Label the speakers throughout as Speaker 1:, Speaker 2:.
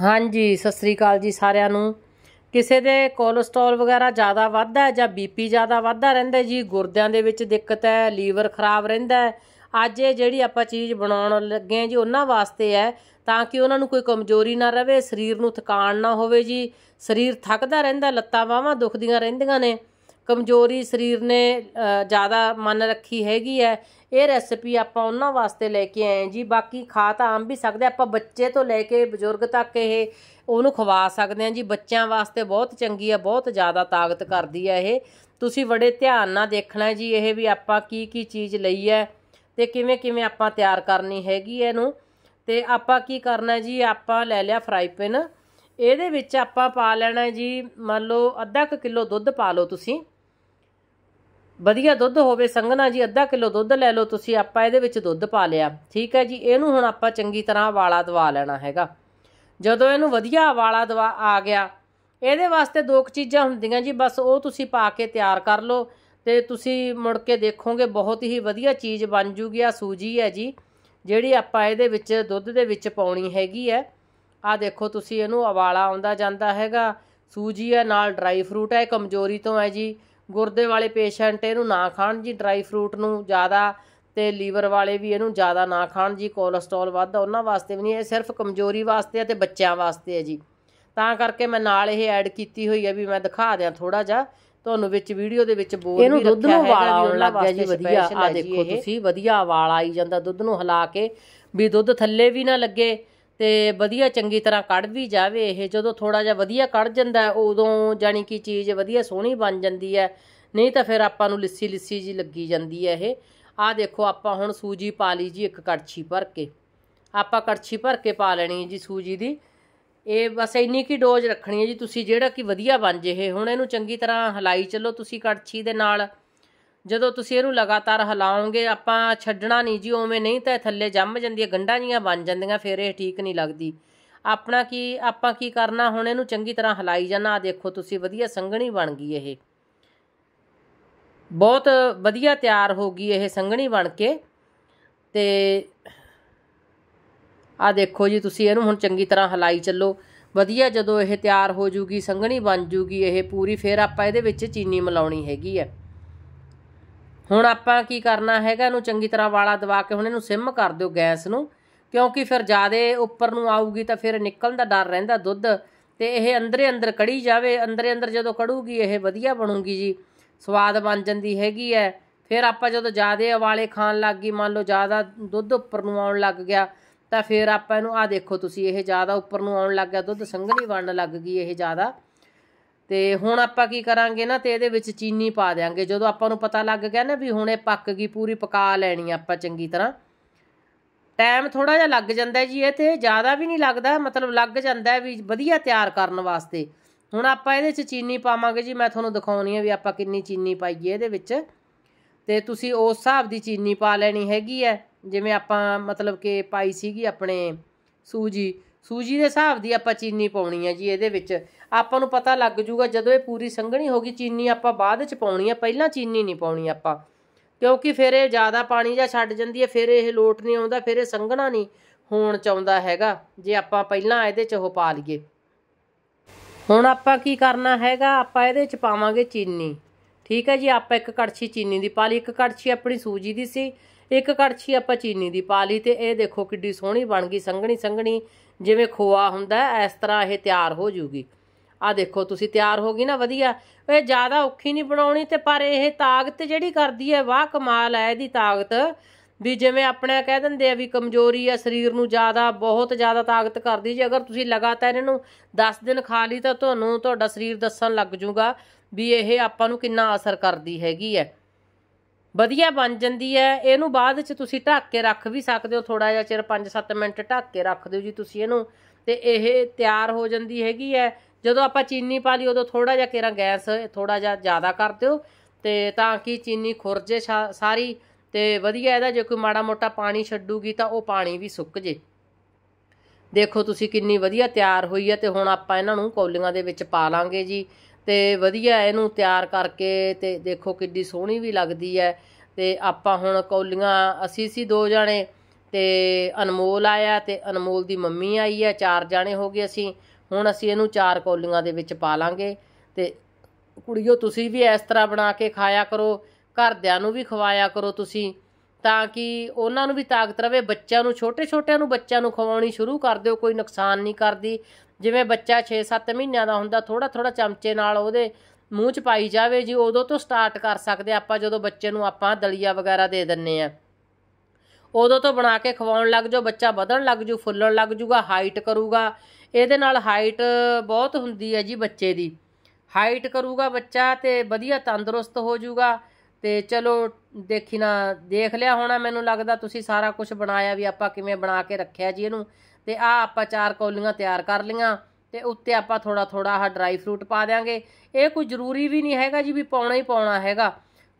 Speaker 1: ਹਾਂਜੀ ਸਤਿ ਸ੍ਰੀ ਅਕਾਲ ਜੀ ਸਾਰਿਆਂ ਨੂੰ ਕਿਸੇ ਦੇ ਕੋਲੇਸਟ੍ਰੋਲ ਵਗੈਰਾ ਜ਼ਿਆਦਾ ਵੱਧਦਾ ਹੈ ਜਾਂ ਬੀਪੀ ਜ਼ਿਆਦਾ ਵੱਧਦਾ ਰਹਿੰਦਾ ਜੀ ਗੁਰਦਿਆਂ ਦੇ ਵਿੱਚ ਦਿੱਕਤ ਹੈ ਲੀਵਰ ਖਰਾਬ ਰਹਿੰਦਾ ਹੈ ਅੱਜ ਇਹ ਜਿਹੜੀ ਆਪਾਂ ਚੀਜ਼ ਬਣਾਉਣ ਲੱਗੇ ਆ ਜੀ ਉਹਨਾਂ ਵਾਸਤੇ ਹੈ ਤਾਂ ਕਿ ਉਹਨਾਂ ਨੂੰ ਕੋਈ ਕਮਜ਼ੋਰੀ ਨਾ ਰਵੇ ਸਰੀਰ ਨੂੰ ਥਕਾਨ ਨਾ ਹੋਵੇ ਜੀ ਸਰੀਰ ਥੱਕਦਾ ਰਹਿੰਦਾ ਲੱਤਾਂ ਬਾਹਾਂ ਦੁਖਦੀਆਂ ਰਹਿੰਦੀਆਂ ਨੇ ਕਮਜ਼ੋਰੀ ਸਰੀਰ ਨੇ ਜ਼ਿਆਦਾ ਮੰਨ ਰੱਖੀ ਹੈਗੀ ਹੈ ਇਹ ਰੈਸਪੀ ਆਪਾਂ ਉਹਨਾਂ ਵਾਸਤੇ ਲੈ ਕੇ ਆਏ ਜੀ ਬਾਕੀ ਖਾ ਤਾਂ ਆਮ ਵੀ ਸਕਦੇ ਆਪਾਂ ਬੱਚੇ ਤੋਂ ਲੈ ਕੇ ਬਜ਼ੁਰਗ ਤੱਕ ਇਹ ਉਹਨੂੰ ਖਵਾ ਸਕਦੇ ਆ ਜੀ ਬੱਚਿਆਂ ਵਾਸਤੇ ਬਹੁਤ ਚੰਗੀ ਆ ਬਹੁਤ ਜ਼ਿਆਦਾ ਤਾਕਤ ਕਰਦੀ ਆ ਇਹ ਤੁਸੀਂ ਬੜੇ ਧਿਆਨ ਨਾਲ ਦੇਖਣਾ ਜੀ ਇਹ ਵੀ ਆਪਾਂ ਕੀ ਕੀ ਚੀਜ਼ ਲਈ ਹੈ ਤੇ ਕਿਵੇਂ ਕਿਵੇਂ ਆਪਾਂ ਤਿਆਰ ਕਰਨੀ ਹੈਗੀ ਇਹਨੂੰ ਤੇ ਆਪਾਂ ਕੀ ਕਰਨਾ ਜੀ ਆਪਾਂ ਲੈ ਲਿਆ ਫਰਾਈ ਪੈਨ ਇਹਦੇ ਵਿੱਚ ਆਪਾਂ ਪਾ ਲੈਣਾ ਜੀ ਮੰਨ ਲਓ ਅੱਧਾ ਕਿਲੋ ਦੁੱਧ ਪਾ ਲਓ ਤੁਸੀਂ ਵਧੀਆ ਦੁੱਧ ਹੋਵੇ ਸੰਗਣਾ ਜੀ ਅੱਧਾ ਕਿਲੋ ਦੁੱਧ ਲੈ ਲਓ ਤੁਸੀਂ ਆਪਾਂ ਇਹਦੇ ਵਿੱਚ ਦੁੱਧ ਪਾ ਲਿਆ ਠੀਕ ਹੈ ਜੀ ਇਹਨੂੰ ਹੁਣ ਆਪਾਂ ਚੰਗੀ ਤਰ੍ਹਾਂ ਵਾਲਾ ਦਵਾ ਲੈਣਾ ਹੈਗਾ ਜਦੋਂ ਇਹਨੂੰ ਵਧੀਆ ਵਾਲਾ ਦਵਾ ਆ ਗਿਆ ਇਹਦੇ ਵਾਸਤੇ ਦੋ ਕੁ ਚੀਜ਼ਾਂ ਹੁੰਦੀਆਂ ਜੀ ਬਸ ਉਹ ਤੁਸੀਂ ਪਾ ਕੇ ਤਿਆਰ ਕਰ ਲਓ ਤੇ ਤੁਸੀਂ ਮੁੜ ਕੇ ਦੇਖੋਗੇ ਬਹੁਤ ਹੀ ਵਧੀਆ ਚੀਜ਼ ਬਣ ਜੂਗੀ ਆ ਸੂਜੀ ਹੈ ਜੀ ਜਿਹੜੀ ਆਪਾਂ ਇਹਦੇ ਵਿੱਚ ਦੁੱਧ ਦੇ ਵਿੱਚ ਪਾਉਣੀ ਹੈਗੀ ਹੈ ਆ ਦੇਖੋ ਤੁਸੀਂ ਇਹਨੂੰ ਉਬਾਲਾ ਆਉਂਦਾ ਜਾਂਦਾ ਹੈਗਾ ਸੂਜੀ ਹੈ ਨਾਲ ਡਰਾਈ ਫਰੂਟ ਹੈ ਕਮਜ਼ੋਰੀ ਤੋਂ ਹੈ ਜੀ ਗੁਰਦੇ ਵਾਲੇ ਪੇਸ਼ੈਂਟ ਇਹਨੂੰ ਨਾ ਖਾਣ ਜੀ ਡਰਾਈ ਫਰੂਟ ਨੂੰ ਜ਼ਿਆਦਾ ਤੇ ਲੀਵਰ ਵਾਲੇ ਵੀ ਇਹਨੂੰ ਜ਼ਿਆਦਾ ਨਾ ਖਾਣ ਜੀ ਕੋਲੇਸਟ੍ਰੋਲ ਵੱਧ ਉਹਨਾਂ ਵਾਸਤੇ ਵੀ ਨਹੀਂ ਇਹ ਸਿਰਫ ਕਮਜ਼ੋਰੀ ਵਾਸਤੇ ਆ ਤੇ ਬੱਚਿਆਂ ਵਾਸਤੇ ਹੈ ਜੀ ਤਾਂ ਕਰਕੇ ਮੈਂ ਨਾਲ ਇਹ ਐਡ ਕੀਤੀ ਹੋਈ ਹੈ ਵੀ ਮੈਂ ਦਿਖਾ ਦਿਆਂ ਥੋੜਾ ਜਿਹਾ ਤੁਹਾਨੂੰ ਵਿੱਚ ਵੀਡੀਓ ਦੇ ਵਿੱਚ ਬੋਲ ਵੀ ਰੱਖਿਆ ਹੈ ਵਾਲਾ ਆਉਣ ਲੱਗ ਗਿਆ ਜੀ ਵਧੀਆ ਆ ਦੇਖੋ ਤੁਸੀਂ ਵਧੀਆ ਵਾਲ ਆਈ ਜਾਂਦਾ ਦੁੱਧ ਨੂੰ ਹਿਲਾ ਕੇ ਵੀ ਦੁੱਧ ਥੱਲੇ ਵੀ ਨਾ ਲੱਗੇ ਤੇ ਵਧੀਆ ਚੰਗੀ ਤਰ੍ਹਾਂ ਕੱਢ ਵੀ ਜਾਵੇ ਇਹ ਜਦੋਂ ਥੋੜਾ ਜਿਹਾ ਵਧੀਆ ਕੱਢ ਜਾਂਦਾ ਉਦੋਂ ਜਾਨੀ ਕਿ ਚੀਜ਼ ਵਧੀਆ ਸੋਹਣੀ ਬਣ ਜਾਂਦੀ ਹੈ ਨਹੀਂ ਤਾਂ ਫਿਰ ਆਪਾਂ ਨੂੰ ਲਿੱਸੀ ਲਿੱਸੀ ਜੀ ਲੱਗੀ ਜਾਂਦੀ ਹੈ ਇਹ ਆਹ ਦੇਖੋ ਆਪਾਂ ਹੁਣ ਸੂਜੀ ਪਾ ਲਈ ਜੀ ਇੱਕ ਕੜਛੀ ਭਰ ਕੇ ਆਪਾਂ ਕੜਛੀ ਭਰ ਕੇ ਪਾ ਲੈਣੀ ਜੀ ਸੂਜੀ ਦੀ ਇਹ ਬਸ ਇੰਨੀ ਕੀ ਡੋਜ਼ ਰੱਖਣੀ ਹੈ ਜੀ ਤੁਸੀਂ ਜਿਹੜਾ ਕਿ ਵਧੀਆ ਬਣ ਜੇ ਇਹ ਹੁਣ ਇਹਨੂੰ ਚੰਗੀ ਤਰ੍ਹਾਂ ਹਲਾਈ ਚੱਲੋ ਤੁਸੀਂ ਕੜਛੀ ਦੇ ਨਾਲ ਜਦੋਂ ਤੁਸੀਂ ਇਹਨੂੰ ਲਗਾਤਾਰ ਹਲਾਉਂਗੇ ਆਪਾਂ ਛੱਡਣਾ ਨਹੀਂ ਜੀ ਉਵੇਂ ਨਹੀਂ ਤਾਂ ਥੱਲੇ ਜੰਮ ਜਾਂਦੀ ਹੈ ਜੀਆਂ ਬਣ ਜਾਂਦੀਆਂ ਫਿਰ ਇਹ ਠੀਕ ਨਹੀਂ ਲੱਗਦੀ ਆਪਣਾ ਕੀ ਆਪਾਂ ਕੀ ਕਰਨਾ ਹੁਣ ਇਹਨੂੰ ਚੰਗੀ ਤਰ੍ਹਾਂ ਹਲਾਈ ਜਾਣਾ ਆ ਦੇਖੋ ਤੁਸੀਂ ਵਧੀਆ ਸੰਘਣੀ ਬਣ ਗਈ ਇਹ ਬਹੁਤ ਵਧੀਆ ਤਿਆਰ ਹੋ ਗਈ ਇਹ ਸੰਘਣੀ ਬਣ ਕੇ ਤੇ ਆ ਦੇਖੋ ਜੀ ਤੁਸੀਂ ਇਹਨੂੰ ਹੁਣ ਚੰਗੀ ਤਰ੍ਹਾਂ ਹਲਾਈ ਚੱਲੋ ਵਧੀਆ ਜਦੋਂ ਇਹ ਤਿਆਰ ਹੋ ਜੂਗੀ ਸੰਘਣੀ ਬਣ ਜੂਗੀ ਇਹ ਪੂਰੀ ਫਿਰ ਆਪਾਂ ਇਹਦੇ ਵਿੱਚ ਚੀਨੀ ਮਿਲਾਉਣੀ ਹੈਗੀ ਹੈ ਹੁਣ ਆਪਾਂ ਕੀ ਕਰਨਾ ਹੈਗਾ ਇਹਨੂੰ ਚੰਗੀ ਤਰ੍ਹਾਂ ਵਾਲਾ ਦਵਾ ਕੇ ਹੁਣ ਇਹਨੂੰ ਸਿਮ ਕਰ ਦਿਓ ਗੈਸ ਨੂੰ ਕਿਉਂਕਿ ਫਿਰ ਜਾਦੇ ਉੱਪਰ ਨੂੰ ਆਊਗੀ ਤਾਂ ਫਿਰ ਨਿਕਲਣ ਦਾ ਡਰ ਰਹਿੰਦਾ ਦੁੱਧ ਤੇ ਇਹ ਅੰਦਰੇ ਅੰਦਰ ਕੜੀ ਜਾਵੇ ਅੰਦਰੇ ਅੰਦਰ ਜਦੋਂ ਕੜੂਗੀ ਇਹ ਵਧੀਆ ਬਣੂਗੀ ਜੀ ਸਵਾਦ ਬਣ ਜਾਂਦੀ ਹੈਗੀ ਹੈ ਫਿਰ ਆਪਾਂ ਜਦੋਂ ਜਾਦੇ ਵਾਲੇ ਖਾਣ ਲੱਗ ਗਈ ਮੰਨ ਲਓ ਜਿਆਦਾ ਦੁੱਧ ਉੱਪਰ ਨੂੰ ਆਉਣ ਲੱਗ ਗਿਆ ਤਾਂ ਫਿਰ ਆਪਾਂ ਇਹਨੂੰ ਆ ਦੇਖੋ ਤੁਸੀਂ ਇਹ ਜਿਆਦਾ ਉੱਪਰ ਨੂੰ ਆਉਣ ਲੱਗ ਗਿਆ ਦੁੱਧ ਸੰਘਣੀ ਬਣਨ ਲੱਗ ਗਈ ਇਹ ਜਿਆਦਾ ਤੇ ਹੁਣ ਆਪਾਂ ਕੀ ਕਰਾਂਗੇ ਨਾ ਤੇ ਇਹਦੇ ਵਿੱਚ ਚੀਨੀ ਪਾ ਦੇਾਂਗੇ ਜਦੋਂ ਆਪਾਂ ਨੂੰ ਪਤਾ ਲੱਗ ਗਿਆ ਨਾ ਵੀ ਹੁਣ ਇਹ ਪੱਕ ਗਈ ਪੂਰੀ ਪਕਾ ਲੈਣੀ ਆਪਾਂ ਚੰਗੀ ਤਰ੍ਹਾਂ ਟਾਈਮ ਥੋੜਾ ਜਿਹਾ ਲੱਗ ਜਾਂਦਾ ਜੀ ਇਹ ਤੇ ਜ਼ਿਆਦਾ ਵੀ ਨਹੀਂ ਲੱਗਦਾ ਮਤਲਬ ਲੱਗ ਜਾਂਦਾ ਵੀ ਵਧੀਆ ਤਿਆਰ ਕਰਨ ਵਾਸਤੇ ਹੁਣ ਆਪਾਂ ਇਹਦੇ ਵਿੱਚ ਚੀਨੀ ਪਾਵਾਂਗੇ ਜੀ ਮੈਂ ਤੁਹਾਨੂੰ ਦਿਖਾਉਣੀ ਹੈ ਵੀ ਆਪਾਂ ਕਿੰਨੀ ਚੀਨੀ ਪਾਈਏ ਇਹਦੇ ਵਿੱਚ ਤੇ ਤੁਸੀਂ ਉਸ ਹਿਸਾਬ ਦੀ ਚੀਨੀ ਪਾ ਲੈਣੀ ਹੈਗੀ ਹੈ ਜਿਵੇਂ ਆਪਾਂ ਮਤਲਬ ਕਿ ਪਾਈ ਸੀਗੀ ਆਪਣੇ ਸੂਜੀ ਸੂਜੀ ਦੇ ਹਿਸਾਬ ਦੀ ਆਪਾਂ ਚੀਨੀ ਪਾਉਣੀ ਹੈ ਜੀ ਇਹਦੇ ਵਿੱਚ ਆਪਾਂ ਨੂੰ ਪਤਾ ਲੱਗ ਜੂਗਾ ਜਦੋਂ ਇਹ ਪੂਰੀ ਸੰਘਣੀ ਹੋ ਗਈ ਚੀਨੀ ਆਪਾਂ ਬਾਅਦ ਵਿੱਚ ਪਾਉਣੀ ਹੈ ਪਹਿਲਾਂ ਚੀਨੀ ਨਹੀਂ ਪਾਉਣੀ ਆਪਾਂ ਕਿਉਂਕਿ ਫਿਰ ਇਹ ਜ਼ਿਆਦਾ ਪਾਣੀ ਜਾਂ ਛੱਡ ਜਾਂਦੀ ਹੈ ਫਿਰ ਇਹ ਲੋਟ ਨਹੀਂ ਆਉਂਦਾ ਫਿਰ ਇਹ ਸੰਘਣਾ ਨਹੀਂ ਹੋਣ ਚਾਹੁੰਦਾ ਹੈਗਾ ਜੇ ਆਪਾਂ ਪਹਿਲਾਂ ਇਹਦੇ 'ਚ ਉਹ ਪਾ ਲਈਏ ਹੁਣ ਆਪਾਂ ਕੀ ਕਰਨਾ ਹੈਗਾ ਆਪਾਂ ਇਹਦੇ 'ਚ ਪਾਵਾਂਗੇ ਚੀਨੀ ਠੀਕ ਹੈ ਜੀ ਆਪਾਂ ਇੱਕ ਕੜਛੀ ਚੀਨੀ ਦੀ ਪਾ ਲਈ ਇੱਕ ਕੜਛੀ ਆਪਣੀ ਸੂਜੀ ਦੀ ਸੀ ਇੱਕ ਕੜਛੀ ਆਪਾਂ ਚੀਨੀ ਦੀ ਪਾ ਲਈ ਤੇ ਇਹ ਦੇਖੋ ਕਿੱਡੀ ਸੋਹਣੀ ਬਣ ਗਈ ਸੰਘਣੀ ਸੰਘਣੀ ਜਿਵੇਂ ਖੋਆ ਹੁੰਦਾ ਇਸ ਤਰ੍ਹਾਂ ਇਹ ਤਿਆਰ ਹੋ ਜੂਗੀ ਆ ਦੇਖੋ ਤੁਸੀਂ ਤਿਆਰ ਹੋ ਗਈ ਨਾ ਵਧੀਆ ਇਹ ਜ਼ਿਆਦਾ ਔਖੀ ਨਹੀਂ ਬਣਾਉਣੀ ਤੇ ਪਰ ਇਹ ਤਾਕਤ ਜਿਹੜੀ ਕਰਦੀ ਹੈ ਵਾਹ ਕਮਾਲ ਹੈ ਇਹਦੀ ਤਾਕਤ ਵੀ ਜਿਵੇਂ ਆਪਣਾ ਕਹਿ ਦਿੰਦੇ ਆ ਵੀ ਕਮਜ਼ੋਰੀ ਐ ਸਰੀਰ ਨੂੰ ਜ਼ਿਆਦਾ ਬਹੁਤ ਜ਼ਿਆਦਾ ਤਾਕਤ ਕਰਦੀ ਜੇ ਅਗਰ ਤੁਸੀਂ ਲਗਾਤਾਰ ਇਹਨੂੰ 10 ਦਿਨ ਖਾ ਲਈ ਤਾਂ ਤੁਹਾਨੂੰ ਤੁਹਾਡਾ ਸਰੀਰ ਦੱਸਣ ਲੱਗ ਜੂਗਾ ਵੀ ਇਹ ਆਪਾਂ ਨੂੰ ਕਿੰਨਾ ਅਸਰ ਕਰਦੀ ਹੈਗੀ ਹੈ ਵਧੀਆ ਬਣ ਜਾਂਦੀ ਹੈ ਇਹਨੂੰ ਬਾਅਦ ਵਿੱਚ ਤੁਸੀਂ ਢੱਕ ਕੇ ਰੱਖ ਵੀ ਸਕਦੇ ਹੋ ਥੋੜਾ ਜਿਹਾ ਚਿਰ 5-7 ਮਿੰਟ ਢੱਕ ਕੇ ਰੱਖ ਦਿਓ ਜੀ ਤੁਸੀਂ ਇਹਨੂੰ ਤੇ ਇਹ ਤਿਆਰ ਹੋ ਜਾਂਦੀ ਹੈਗੀ ਹੈ ਜਦੋਂ ਆਪਾਂ ਚੀਨੀ ਪਾ ਲਈ ਉਦੋਂ ਥੋੜਾ ਜਿਹਾ ਕੇਰਾ ਗੈਸ ਥੋੜਾ ਜਿਹਾ ਜ਼ਿਆਦਾ ਕਰ ਦਿਓ ਤੇ ਤਾਂ ਕਿ ਚੀਨੀ ਖੁਰਜੇ ਸਾਰੀ ਤੇ ਵਧੀਆ ਇਹਦਾ ਜੇ ਕੋਈ ਮਾੜਾ ਮੋਟਾ ਪਾਣੀ ਛੱਡੂਗੀ ਤਾਂ ਉਹ ਪਾਣੀ ਵੀ ਸੁੱਕ ਜੇ ਦੇਖੋ ਤੁਸੀਂ ਕਿੰਨੀ ਵਧੀਆ ਤਿਆਰ ਹੋਈ ਹੈ ਤੇ ਹੁਣ ਆਪਾਂ ਇਹਨਾਂ ਨੂੰ ਕੌਲੀਆਂ ਦੇ ਵਿੱਚ ਪਾ ਲਾਂਗੇ ਜੀ ਤੇ ਵਧੀਆ ਇਹਨੂੰ ਤਿਆਰ ਕਰਕੇ ਤੇ ਦੇਖੋ ਕਿੱਡੀ ਸੋਹਣੀ ਵੀ ਲੱਗਦੀ ਹੈ ਤੇ ਆਪਾਂ ਹੁਣ ਕੌਲੀਆਂ ਅਸੀਂ ਸੀ ਦੋ ਜਾਣੇ ਤੇ ਅਨਮੋਲ ਆਇਆ ਤੇ ਅਨਮੋਲ ਦੀ ਮੰਮੀ ਆਈ ਹੈ ਚਾਰ ਜਾਣੇ ਹੋ ਗਏ ਅਸੀਂ ਹੁਣ ਅਸੀਂ ਇਹਨੂੰ ਚਾਰ ਕੌਲੀਆਂ ਦੇ ਵਿੱਚ ਪਾ ਲਾਂਗੇ ਤੇ ਕੁੜੀਓ ਤੁਸੀਂ ਵੀ ਇਸ ਤਰ੍ਹਾਂ ਬਣਾ ਕੇ ਖਾਇਆ ਕਰੋ ਘਰਦਿਆਂ ਨੂੰ ਵੀ ਖਵਾਇਆ ਕਰੋ ਤੁਸੀਂ ਤਾਂ ਕਿ ਉਹਨਾਂ ਨੂੰ ਵੀ ਤਾਕਤ ਰਵੇ ਬੱਚਿਆਂ ਨੂੰ ਛੋਟੇ ਛੋਟਿਆਂ ਨੂੰ ਬੱਚਿਆਂ ਨੂੰ ਖਵਾਉਣੀ ਸ਼ੁਰੂ ਕਰ ਦਿਓ ਕੋਈ ਨੁਕਸਾਨ ਨਹੀਂ ਕਰਦੀ ਜਿਵੇਂ ਬੱਚਾ 6-7 ਮਹੀਨਿਆਂ ਦਾ ਹੁੰਦਾ ਥੋੜਾ ਥੋੜਾ ਚਮਚੇ ਨਾਲ ਉਹਦੇ ਮੂੰਹ 'ਚ ਪਾਈ ਜਾਵੇ ਜੀ ਉਦੋਂ ਤੋਂ ਸਟਾਰਟ ਕਰ ਸਕਦੇ ਆਪਾਂ ਜਦੋਂ ਬੱਚੇ ਨੂੰ ਆਪਾਂ ਦਲੀਆ ਵਗੈਰਾ ਦੇ ਦਿੰਨੇ ਆ ਉਦੋਂ ਤੋਂ ਬਣਾ ਕੇ ਖਵਾਉਣ ਲੱਗ ਜਾਓ ਬੱਚਾ ਵਧਣ ਲੱਗ ਜੂ ਫੁੱਲਣ ਲੱਗ ਜੂਗਾ ਹਾਈਟ ਕਰੂਗਾ ਇਹਦੇ ਨਾਲ ਹਾਈਟ ਬਹੁਤ ਹੁੰਦੀ ਹੈ ਜੀ ਬੱਚੇ ਦੀ ਹਾਈਟ ਕਰੂਗਾ ਬੱਚਾ ਤੇ ਵਧੀਆ ਤੰਦਰੁਸਤ ਹੋ ਜੂਗਾ ਤੇ ਚਲੋ ਦੇਖੀ ਨਾ ਦੇਖ ਲਿਆ ਹੋਣਾ ਮੈਨੂੰ ਲੱਗਦਾ ਤੁਸੀਂ ਸਾਰਾ ਕੁਝ ਬਣਾਇਆ ਵੀ ਆਪਾਂ ਕਿਵੇਂ ਬਣਾ ਕੇ ਰੱਖਿਆ ਜੀ ਇਹਨੂੰ ਤੇ ਆ ਆਪਾਂ ਚਾਰ ਕੌਲੀਆਂ ਤਿਆਰ ਕਰ ਲੀਆਂ ਤੇ ਉੱਤੇ ਆਪਾਂ ਥੋੜਾ ਥੋੜਾ ਆਹ ਡਰਾਈ ਫਰੂਟ ਪਾ ਦੇਾਂਗੇ ਇਹ ਕੋਈ ਜ਼ਰੂਰੀ ਵੀ ਨਹੀਂ ਹੈਗਾ ਜੀ ਵੀ ਪਾਉਣਾ ਹੀ ਪਾਉਣਾ ਹੈਗਾ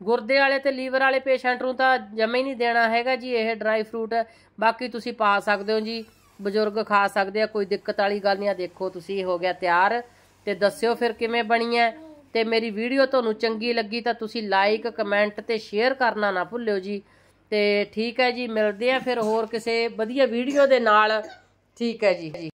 Speaker 1: ਗੁਰਦੇ ਵਾਲੇ ਤੇ ਲੀਵਰ ਵਾਲੇ ਪੇਸ਼ੈਂਟ ਨੂੰ ਤਾਂ ਜਮੇ ਹੀ ਨਹੀਂ ਦੇਣਾ ਹੈਗਾ ਜੀ ਇਹ ਡਰਾਈ ਫਰੂਟ ਬਾਕੀ ਤੁਸੀਂ ਪਾ ਸਕਦੇ ਹੋ ਜੀ ਬਜ਼ੁਰਗ ਖਾ ਸਕਦੇ ਆ ਕੋਈ ਦਿੱਕਤ ਵਾਲੀ ਗੱਲ ਨਹੀਂ ਆ ਦੇਖੋ ਤੁਸੀਂ ਹੋ ਗਿਆ ਤਿਆਰ ਤੇ ਦੱਸਿਓ ਫਿਰ ਕਿਵੇਂ ਬਣੀ ਹੈ ਤੇ ਮੇਰੀ ਵੀਡੀਓ ਤੁਹਾਨੂੰ ਚੰਗੀ ਲੱਗੀ ਤਾਂ ਤੁਸੀਂ ਲਾਈਕ ਕਮੈਂਟ ਤੇ ਸ਼ੇਅਰ ਕਰਨਾ ਨਾ ਭੁੱਲਿਓ ਜੀ ਤੇ ਠੀਕ ਹੈ ਜੀ ਮਿਲਦੇ ਆ ਫਿਰ ਹੋਰ ਕਿਸੇ ਵਧੀਆ ਵੀਡੀਓ ਦੇ ਨਾਲ ਠੀਕ ਹੈ ਜੀ